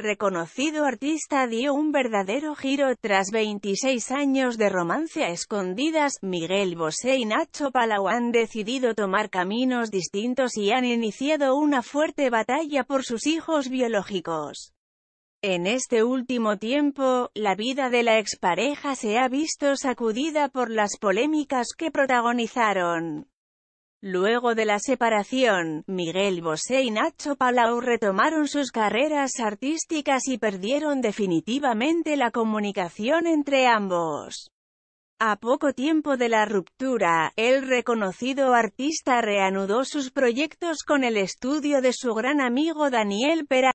reconocido artista dio un verdadero giro, tras 26 años de romance a escondidas, Miguel Bosé y Nacho Palau han decidido tomar caminos distintos y han iniciado una fuerte batalla por sus hijos biológicos. En este último tiempo, la vida de la expareja se ha visto sacudida por las polémicas que protagonizaron. Luego de la separación, Miguel Bosé y Nacho Palau retomaron sus carreras artísticas y perdieron definitivamente la comunicación entre ambos. A poco tiempo de la ruptura, el reconocido artista reanudó sus proyectos con el estudio de su gran amigo Daniel Pera.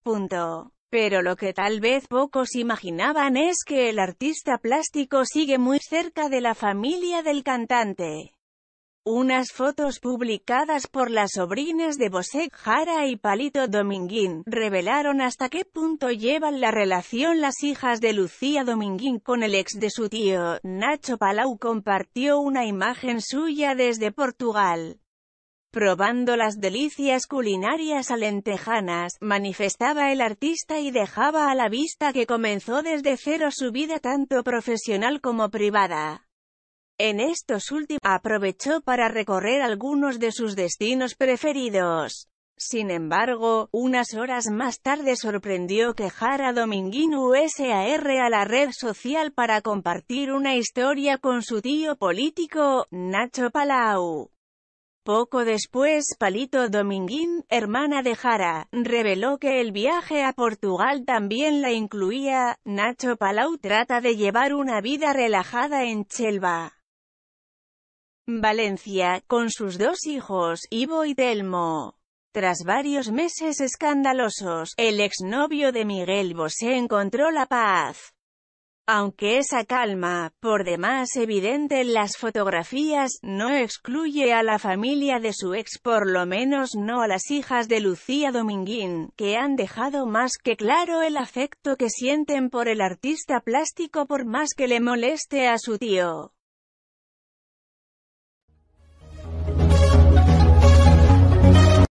Pero lo que tal vez pocos imaginaban es que el artista plástico sigue muy cerca de la familia del cantante. Unas fotos publicadas por las sobrinas de Bosek Jara y Palito Dominguín, revelaron hasta qué punto llevan la relación las hijas de Lucía Dominguín con el ex de su tío. Nacho Palau compartió una imagen suya desde Portugal. Probando las delicias culinarias alentejanas, manifestaba el artista y dejaba a la vista que comenzó desde cero su vida tanto profesional como privada. En estos últimos, aprovechó para recorrer algunos de sus destinos preferidos. Sin embargo, unas horas más tarde sorprendió que Jara Dominguín USAR a la red social para compartir una historia con su tío político, Nacho Palau. Poco después, Palito Dominguín, hermana de Jara, reveló que el viaje a Portugal también la incluía. Nacho Palau trata de llevar una vida relajada en Chelva. Valencia, con sus dos hijos, Ivo y Telmo. Tras varios meses escandalosos, el exnovio de Miguel Bosé encontró la paz. Aunque esa calma, por demás evidente en las fotografías, no excluye a la familia de su ex por lo menos no a las hijas de Lucía Dominguín, que han dejado más que claro el afecto que sienten por el artista plástico por más que le moleste a su tío.